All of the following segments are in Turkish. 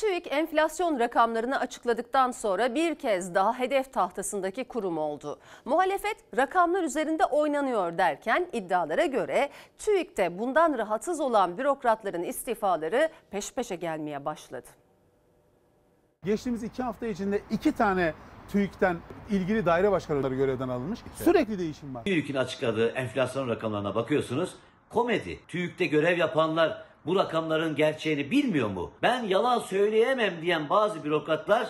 TÜİK enflasyon rakamlarını açıkladıktan sonra bir kez daha hedef tahtasındaki kurum oldu. Muhalefet rakamlar üzerinde oynanıyor derken iddialara göre TÜİK'te bundan rahatsız olan bürokratların istifaları peş peşe gelmeye başladı. Geçtiğimiz iki hafta içinde iki tane TÜİK'ten ilgili daire başkanları görevden alınmış. Sürekli değişim var. TÜİK'in açıkladığı enflasyon rakamlarına bakıyorsunuz. Komedi. TÜİK'te görev yapanlar bu rakamların gerçeğini bilmiyor mu? Ben yalan söyleyemem diyen bazı bürokratlar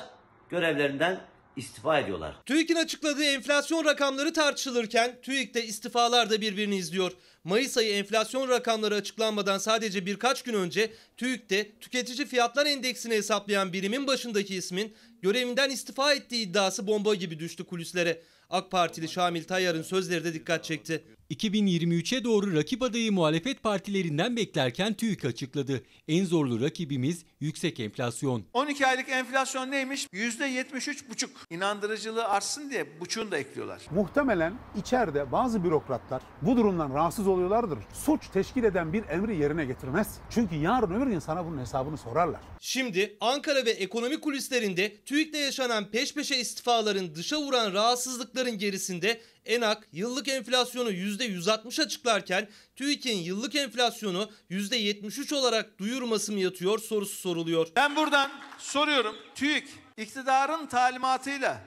görevlerinden istifa ediyorlar. TÜİK'in açıkladığı enflasyon rakamları tartışılırken TÜİK'te istifalar da birbirini izliyor. Mayıs ayı enflasyon rakamları açıklanmadan sadece birkaç gün önce TÜİK'te tüketici fiyatlar endeksini hesaplayan birimin başındaki ismin görevinden istifa ettiği iddiası bomba gibi düştü kulislere. AK Partili Şamil Tayyar'ın sözleri de dikkat çekti. 2023'e doğru rakip adayı muhalefet partilerinden beklerken TÜİK açıkladı. En zorlu rakibimiz yüksek enflasyon. 12 aylık enflasyon neymiş? %73,5. İnandırıcılığı artsın diye buçuğunu da ekliyorlar. Muhtemelen içeride bazı bürokratlar bu durumdan rahatsız oluyorlardır. Suç teşkil eden bir emri yerine getirmez. Çünkü yarın öbür gün sana bunun hesabını sorarlar. Şimdi Ankara ve ekonomi kulislerinde TÜİK'te yaşanan peş peşe istifaların dışa vuran rahatsızlıkları Şıkların gerisinde ENAK yıllık enflasyonu %160 açıklarken TÜİK'in yıllık enflasyonu %73 olarak duyurması mı yatıyor sorusu soruluyor. Ben buradan soruyorum. TÜİK iktidarın talimatıyla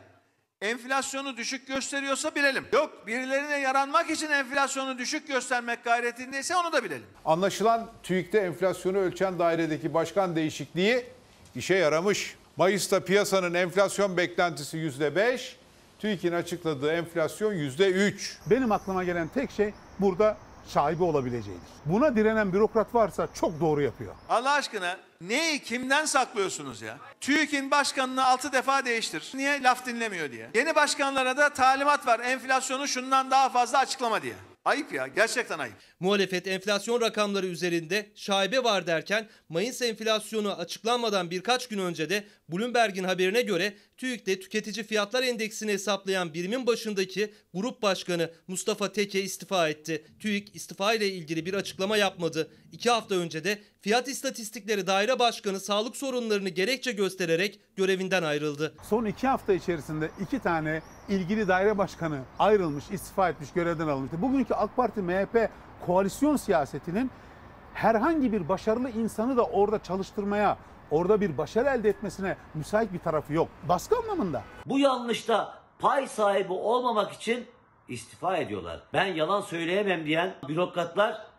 enflasyonu düşük gösteriyorsa bilelim. Yok birilerine yaranmak için enflasyonu düşük göstermek gayretindeyse onu da bilelim. Anlaşılan TÜİK'te enflasyonu ölçen dairedeki başkan değişikliği işe yaramış. Mayıs'ta piyasanın enflasyon beklentisi %5, TÜİK'in açıkladığı enflasyon %3. Benim aklıma gelen tek şey burada sahibi olabileceğidir. Buna direnen bürokrat varsa çok doğru yapıyor. Allah aşkına neyi kimden saklıyorsunuz ya? TÜİK'in başkanını 6 defa değiştir. Niye laf dinlemiyor diye. Yeni başkanlara da talimat var enflasyonu şundan daha fazla açıklama diye. Ayıp ya gerçekten ayıp. Muhalefet enflasyon rakamları üzerinde şaibe var derken Mayıs enflasyonu açıklanmadan birkaç gün önce de Bloomberg'in haberine göre TÜİK'te tüketici fiyatlar endeksini hesaplayan birimin başındaki grup başkanı Mustafa Teke istifa etti. TÜİK istifa ile ilgili bir açıklama yapmadı. İki hafta önce de Fiyat istatistikleri Daire Başkanı sağlık sorunlarını gerekçe göstererek görevinden ayrıldı. Son iki hafta içerisinde iki tane ilgili daire başkanı ayrılmış, istifa etmiş, görevden alınmıştı. Bugünkü günkü AK Parti MHP koalisyon siyasetinin herhangi bir başarılı insanı da orada çalıştırmaya, orada bir başarı elde etmesine müsait bir tarafı yok. Baskı anlamında. Bu yanlışta pay sahibi olmamak için istifa ediyorlar. Ben yalan söyleyemem diyen bürokratlar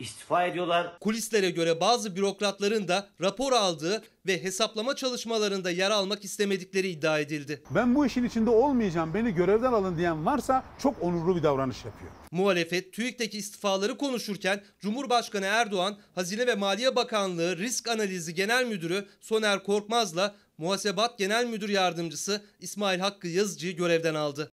istifa ediyorlar. Kulislere göre bazı bürokratların da rapor aldığı ve hesaplama çalışmalarında yer almak istemedikleri iddia edildi. Ben bu işin içinde olmayacağım, beni görevden alın diyen varsa çok onurlu bir davranış yapıyor. Muhalefet TÜİK'teki istifaları konuşurken Cumhurbaşkanı Erdoğan, Hazine ve Maliye Bakanlığı Risk Analizi Genel Müdürü Soner Korkmaz'la Muhasebat Genel Müdür Yardımcısı İsmail Hakkı Yazıcı'yı görevden aldı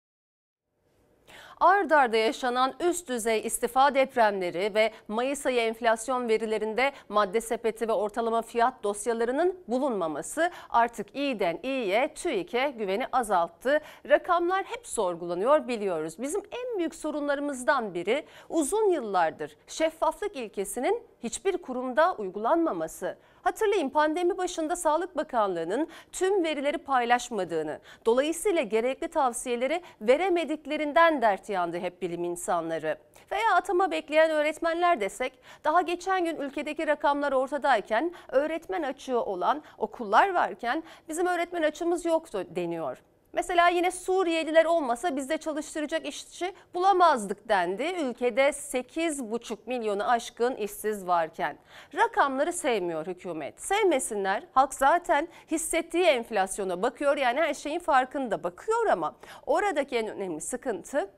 ard arda yaşanan üst düzey istifa depremleri ve Mayıs ayı enflasyon verilerinde madde sepeti ve ortalama fiyat dosyalarının bulunmaması artık iyiden iyiye TÜİK'e güveni azalttı. Rakamlar hep sorgulanıyor biliyoruz. Bizim en büyük sorunlarımızdan biri uzun yıllardır şeffaflık ilkesinin hiçbir kurumda uygulanmaması. Hatırlayın pandemi başında Sağlık Bakanlığı'nın tüm verileri paylaşmadığını, dolayısıyla gerekli tavsiyeleri veremediklerinden dert yandı hep bilim insanları. Veya atama bekleyen öğretmenler desek, daha geçen gün ülkedeki rakamlar ortadayken öğretmen açığı olan okullar varken bizim öğretmen açımız yoktu deniyor. Mesela yine Suriyeliler olmasa bizde çalıştıracak işçi bulamazdık dendi. Ülkede 8,5 milyonu aşkın işsiz varken. Rakamları sevmiyor hükümet. Sevmesinler. Halk zaten hissettiği enflasyona bakıyor. Yani her şeyin farkında bakıyor ama oradaki en önemli sıkıntı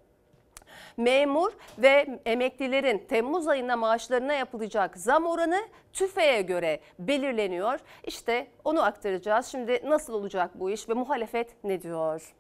memur ve emeklilerin Temmuz ayında maaşlarına yapılacak zam oranı tüfeğe göre belirleniyor. İşte onu aktaracağız. Şimdi nasıl olacak bu iş ve muhalefet ne diyor?